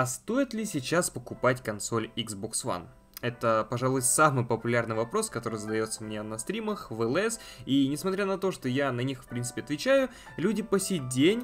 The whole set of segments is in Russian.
А стоит ли сейчас покупать консоль Xbox One? Это, пожалуй, самый популярный вопрос, который задается мне на стримах, в ЛС, и несмотря на то, что я на них, в принципе, отвечаю, люди по сей день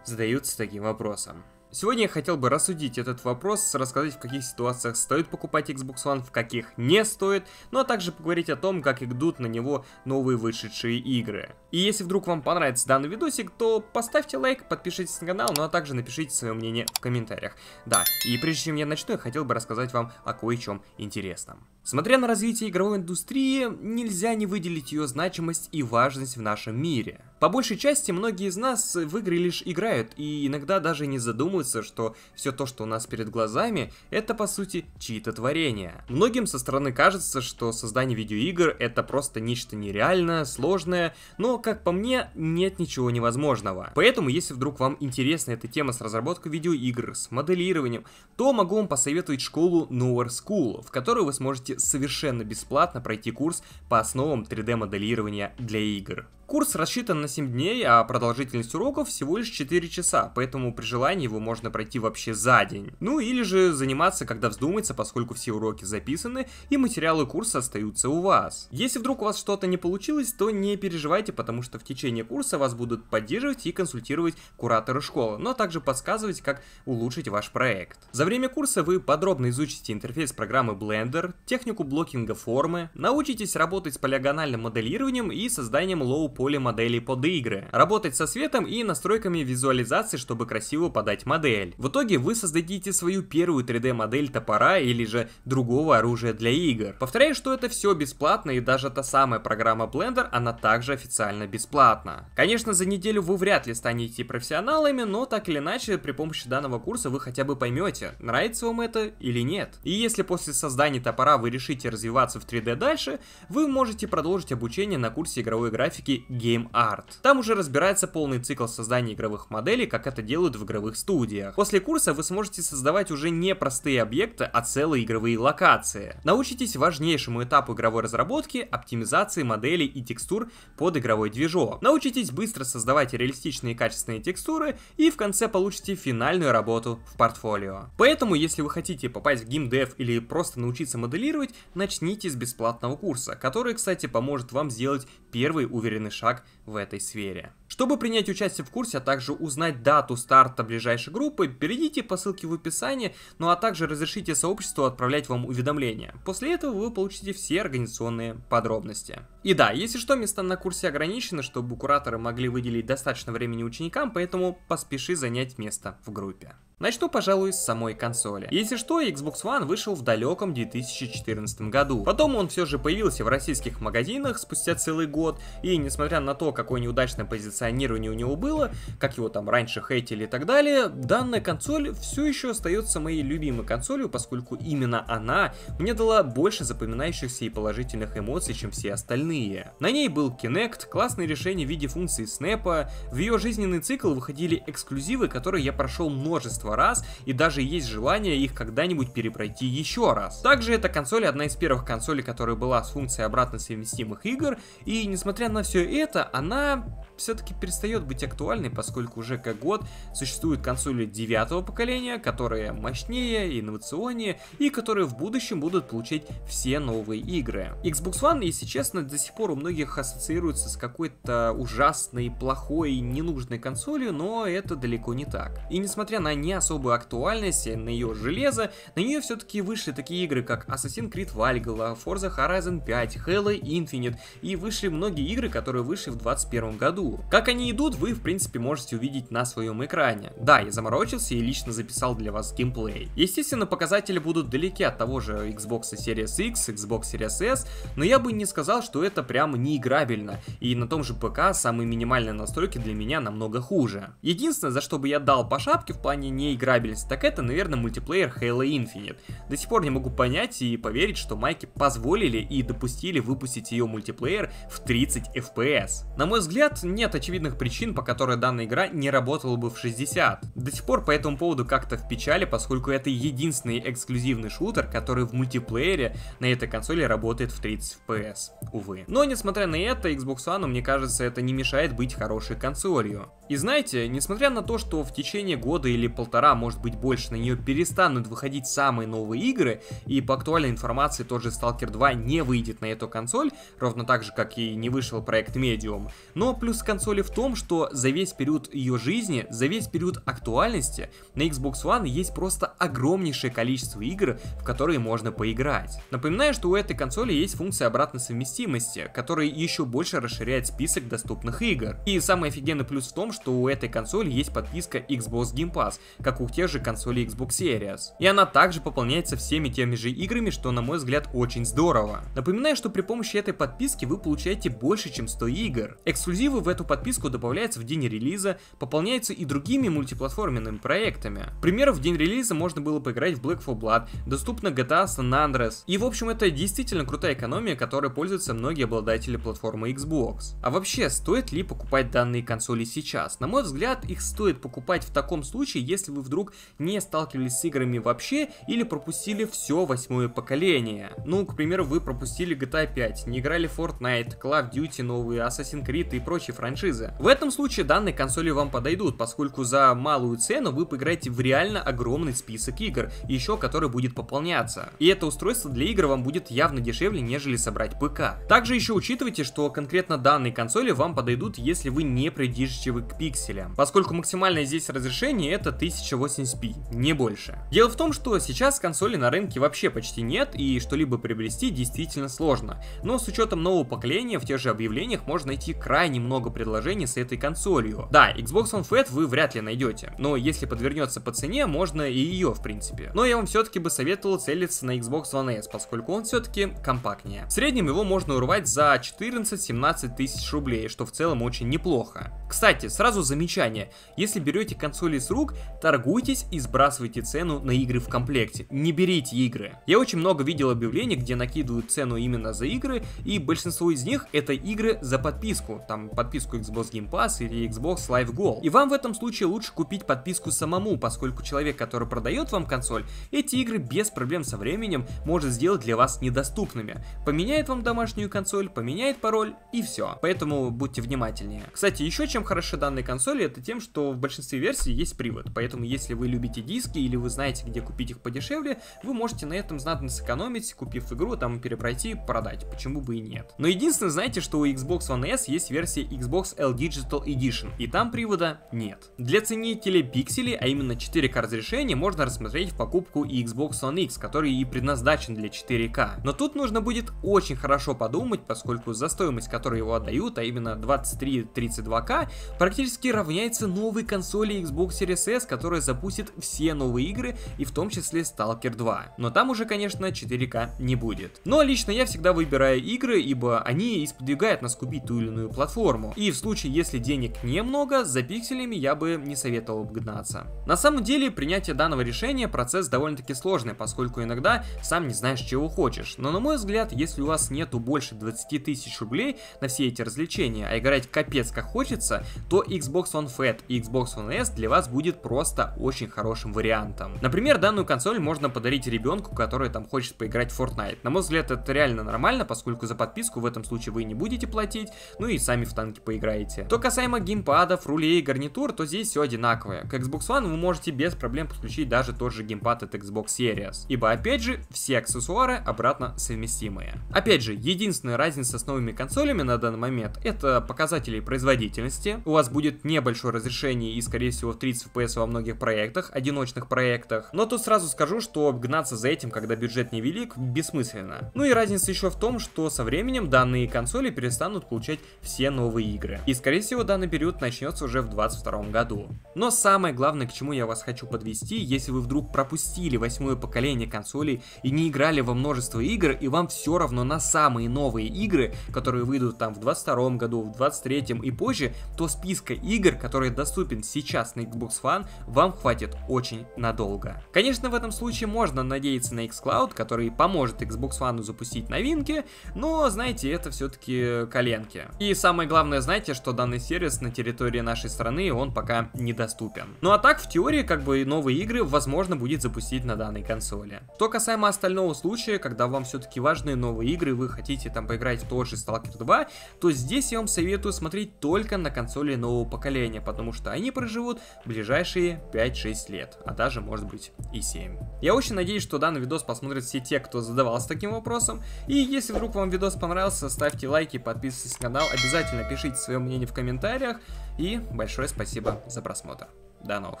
задаются таким вопросом. Сегодня я хотел бы рассудить этот вопрос, рассказать в каких ситуациях стоит покупать Xbox One, в каких не стоит, ну а также поговорить о том, как идут на него новые вышедшие игры. И если вдруг вам понравится данный видосик, то поставьте лайк, подпишитесь на канал, ну а также напишите свое мнение в комментариях. Да, и прежде чем я начну, я хотел бы рассказать вам о кое-чем интересном. Смотря на развитие игровой индустрии, нельзя не выделить ее значимость и важность в нашем мире. По большей части многие из нас в игры лишь играют и иногда даже не задумываются, что все то, что у нас перед глазами, это по сути чьи-то творения. Многим со стороны кажется, что создание видеоигр это просто нечто нереальное, сложное, но, как по мне, нет ничего невозможного. Поэтому, если вдруг вам интересна эта тема с разработкой видеоигр, с моделированием, то могу вам посоветовать школу Nowhere School, в которой вы сможете совершенно бесплатно пройти курс по основам 3D-моделирования для игр. Курс рассчитан на 7 дней, а продолжительность уроков всего лишь 4 часа, поэтому при желании его можно пройти вообще за день. Ну или же заниматься, когда вздумается, поскольку все уроки записаны и материалы курса остаются у вас. Если вдруг у вас что-то не получилось, то не переживайте, потому что в течение курса вас будут поддерживать и консультировать кураторы школы, но также подсказывать, как улучшить ваш проект. За время курса вы подробно изучите интерфейс программы Blender, технику блокинга формы, научитесь работать с полигональным моделированием и созданием лоу поле моделей под игры, работать со светом и настройками визуализации, чтобы красиво подать модель. В итоге вы создадите свою первую 3D модель топора или же другого оружия для игр. Повторяю, что это все бесплатно и даже та самая программа Blender, она также официально бесплатна. Конечно, за неделю вы вряд ли станете профессионалами, но так или иначе при помощи данного курса вы хотя бы поймете, нравится вам это или нет. И если после создания топора вы решите развиваться в 3D дальше, вы можете продолжить обучение на курсе игровой графики студии Game Art. Там уже разбирается полный цикл создания игровых моделей, как это делают в игровых студиях. После курса вы сможете создавать уже не простые объекты, а целые игровые локации. Научитесь важнейшему этапу игровой разработки, оптимизации моделей и текстур под игровой движок. Научитесь быстро создавать реалистичные и качественные текстуры, и в конце получите финальную работу в портфолио. Поэтому, если вы хотите попасть в геймдев или просто научиться моделировать, начните с бесплатного курса, который, кстати, поможет вам сделать первый уверенный шаг в этой сфере. Чтобы принять участие в курсе, а также узнать дату старта ближайшей группы, перейдите по ссылке в описании, ну а также разрешите сообществу отправлять вам уведомления. После этого вы получите все организационные подробности. И да, если что, места на курсе ограничены, чтобы кураторы могли выделить достаточно времени ученикам, поэтому поспеши занять место в группе. Начну, пожалуй, с самой консоли. Если что, Xbox One вышел в далеком 2014 году. Потом он все же появился в российских магазинах спустя целый год, и несмотря на то, какое неудачное позиционирование у него было, как его там раньше хейтили и так далее, данная консоль все еще остается моей любимой консолью, поскольку именно она мне дала больше запоминающихся и положительных эмоций, чем все остальные. На ней был Kinect, классное решение в виде функции снэпа, в ее жизненный цикл выходили эксклюзивы, которые я прошел множество множество раз, и даже есть желание их когда-нибудь перепройти еще раз. Также эта консоль одна из первых консолей, которая была с функцией обратно совместимых игр, и несмотря на все это, она все-таки перестает быть актуальной, поскольку уже как год существуют консоли девятого поколения, которые мощнее, инновационнее и которые в будущем будут получать все новые игры. Xbox One, если честно, до сих пор у многих ассоциируется с какой-то ужасной, плохой, ненужной консолью, но это далеко не так. И несмотря на не особой актуальности на ее железо, на нее все-таки вышли такие игры, как Assassin's Creed Valhalla, Forza Horizon 5, Halo Infinite, и вышли многие игры, которые вышли в 2021 году. Как они идут, вы, в принципе, можете увидеть на своем экране. Да, я заморочился и лично записал для вас геймплей. Естественно, показатели будут далеки от того же Xbox Series X, Xbox Series S, но я бы не сказал, что это прям неиграбельно, и на том же ПК самые минимальные настройки для меня намного хуже. Единственное, за что бы я дал по шапке в плане не неиграбельность, так это, наверное, мультиплеер Halo Infinite. До сих пор не могу понять и поверить, что майки позволили и допустили выпустить ее мультиплеер в 30 FPS. На мой взгляд, нет очевидных причин, по которой данная игра не работала бы в 60. До сих пор по этому поводу как-то в печали, поскольку это единственный эксклюзивный шутер, который в мультиплеере на этой консоли работает в 30 FPS. Увы. Но несмотря на это, Xbox One, мне кажется, это не мешает быть хорошей консолью. И знаете, несмотря на то, что в течение года или полтора полтора, может быть больше, на нее перестанут выходить самые новые игры, и по актуальной информации тот же Stalker 2 не выйдет на эту консоль, ровно так же, как и не вышел проект Medium. Но плюс консоли в том, что за весь период ее жизни, за весь период актуальности на Xbox One есть просто огромнейшее количество игр, в которые можно поиграть. Напоминаю, что у этой консоли есть функция обратной совместимости, которая еще больше расширяет список доступных игр. И самый офигенный плюс в том, что у этой консоли есть подписка Xbox Game Pass, как у тех же консолей Xbox Series. И она также пополняется всеми теми же играми, что на мой взгляд очень здорово. Напоминаю, что при помощи этой подписки вы получаете больше, чем 100 игр. Эксклюзивы в эту подписку добавляются в день релиза, пополняются и другими мультиплатформенными проектами. К примеру, в день релиза можно было поиграть в Black 4 Blood, доступна GTA San Andreas. И в общем, это действительно крутая экономия, которой пользуются многие обладатели платформы Xbox. А вообще, стоит ли покупать данные консоли сейчас? На мой взгляд, их стоит покупать в таком случае, если вы вдруг не сталкивались с играми вообще или пропустили все восьмое поколение. Ну, к примеру, вы пропустили GTA 5, не играли Fortnite, Call of Duty новые, Assassin's Creed и прочие франшизы. В этом случае данные консоли вам подойдут, поскольку за малую цену вы поиграете в реально огромный список игр, еще который будет пополняться. И это устройство для игр вам будет явно дешевле, нежели собрать ПК. Также еще учитывайте, что конкретно данные консоли вам подойдут, если вы не придирчивы к пикселям, поскольку максимальное здесь разрешение это 1000 1080p, не больше. Дело в том, что сейчас консолей на рынке вообще почти нет и что-либо приобрести действительно сложно, но с учетом нового поколения в тех же объявлениях можно найти крайне много предложений с этой консолью. Да, Xbox One Fat вы вряд ли найдете, но если подвернется по цене, можно и ее в принципе. Но я вам все-таки бы советовал целиться на Xbox One S, поскольку он все-таки компактнее. В среднем его можно урвать за 14-17 тысяч рублей, что в целом очень неплохо. Кстати, сразу замечание, если берете консоли с рук, то торгуйтесь и сбрасывайте цену на игры в комплекте. Не берите игры. Я очень много видел объявлений, где накидывают цену именно за игры, и большинство из них это игры за подписку, там подписку Xbox Game Pass или Xbox Live Gold. И вам в этом случае лучше купить подписку самому, поскольку человек, который продает вам консоль, эти игры без проблем со временем может сделать для вас недоступными. Поменяет вам домашнюю консоль, поменяет пароль и все. Поэтому будьте внимательнее. Кстати, еще чем хороши данные консоли, это тем, что в большинстве версий есть привод, поэтому Поэтому, если вы любите диски или вы знаете, где купить их подешевле, вы можете на этом знатно сэкономить, купив игру, там перепройти, продать. Почему бы и нет. Но единственное, знаете, что у Xbox One S есть версия Xbox L Digital Edition, и там привода нет. Для ценителей пикселей, а именно 4К разрешения, можно рассмотреть в покупку и Xbox One X, который и предназначен для 4К. Но тут нужно будет очень хорошо подумать, поскольку за стоимость, которую его отдают, а именно 23-32К, практически равняется новой консоли Xbox Series S, которая которая запустит все новые игры, и в том числе Stalker 2. Но там уже, конечно, 4К не будет. Но ну, а лично я всегда выбираю игры, ибо они и сподвигают нас купить ту или иную платформу. И в случае, если денег немного, за пикселями я бы не советовал гнаться. На самом деле, принятие данного решения процесс довольно-таки сложный, поскольку иногда сам не знаешь, чего хочешь. Но на мой взгляд, если у вас нету больше 20 тысяч рублей на все эти развлечения, а играть капец как хочется, то Xbox One Fat и Xbox One S для вас будет просто просто очень хорошим вариантом. Например, данную консоль можно подарить ребенку, который там хочет поиграть в Fortnite. На мой взгляд, это реально нормально, поскольку за подписку в этом случае вы не будете платить, ну и сами в танке поиграете. Что касаемо геймпадов, рулей и гарнитур, то здесь все одинаковое. К Xbox One вы можете без проблем подключить даже тот же геймпад от Xbox Series, ибо опять же, все аксессуары обратно совместимые. Опять же, единственная разница с новыми консолями на данный момент это показатели производительности. У вас будет небольшое разрешение и скорее всего 30 FPS во многих многих проектах, одиночных проектах. Но тут сразу скажу, что гнаться за этим, когда бюджет невелик, бессмысленно. Ну и разница еще в том, что со временем данные консоли перестанут получать все новые игры. И скорее всего данный период начнется уже в 2022 году. Но самое главное, к чему я вас хочу подвести, если вы вдруг пропустили восьмое поколение консолей и не играли во множество игр, и вам все равно на самые новые игры, которые выйдут там в 22 году, в 23 и позже, то списка игр, который доступен сейчас на Xbox One, вам хватит очень надолго. Конечно, в этом случае можно надеяться на xCloud, который поможет Xbox One запустить новинки, но, знаете, это все-таки коленки. И самое главное, знаете, что данный сервис на территории нашей страны, он пока недоступен. Ну а так, в теории, как бы новые игры возможно будет запустить на данной консоли. Что касаемо остального случая, когда вам все-таки важны новые игры, вы хотите там поиграть в тот же Stalker 2, то здесь я вам советую смотреть только на консоли нового поколения, потому что они проживут ближайшие 5-6 лет, а даже может быть и 7. Я очень надеюсь, что данный видос посмотрят все те, кто задавался таким вопросом. И если вдруг вам видос понравился, ставьте лайки, подписывайтесь на канал, обязательно пишите свое мнение в комментариях. И большое спасибо за просмотр. До новых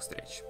встреч!